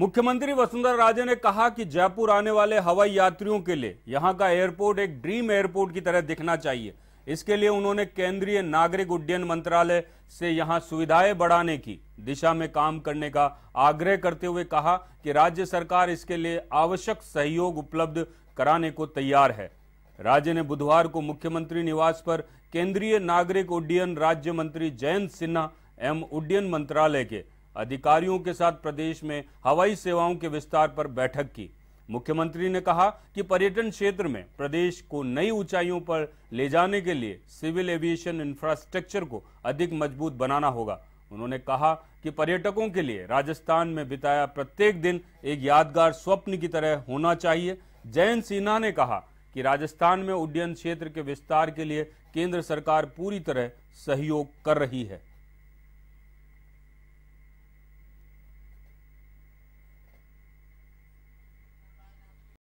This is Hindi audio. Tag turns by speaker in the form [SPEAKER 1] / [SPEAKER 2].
[SPEAKER 1] मुख्यमंत्री वसुंधरा राजे ने कहा कि जयपुर आने वाले हवाई यात्रियों के लिए यहां का एयरपोर्ट एक ड्रीम एयरपोर्ट की तरह दिखना चाहिए इसके लिए उन्होंने केंद्रीय नागरिक उड्डयन मंत्रालय से यहां सुविधाएं बढ़ाने की दिशा में काम करने का आग्रह करते हुए कहा कि राज्य सरकार इसके लिए आवश्यक सहयोग उपलब्ध कराने को तैयार है राज्य ने बुधवार को मुख्यमंत्री निवास पर केंद्रीय नागरिक उड्डयन राज्य मंत्री जयंत सिन्हा एवं उड्डयन मंत्रालय के अधिकारियों के साथ प्रदेश में हवाई सेवाओं के विस्तार पर बैठक की मुख्यमंत्री ने कहा कि पर्यटन क्षेत्र में प्रदेश को नई ऊंचाइयों पर ले जाने के लिए सिविल एविएशन इंफ्रास्ट्रक्चर को अधिक मजबूत बनाना होगा उन्होंने कहा कि पर्यटकों के लिए राजस्थान में बिताया प्रत्येक दिन एक यादगार स्वप्न की तरह होना चाहिए जयंत सिन्हा ने कहा कि राजस्थान में उड्डयन क्षेत्र के विस्तार के लिए केंद्र सरकार पूरी तरह सहयोग कर रही है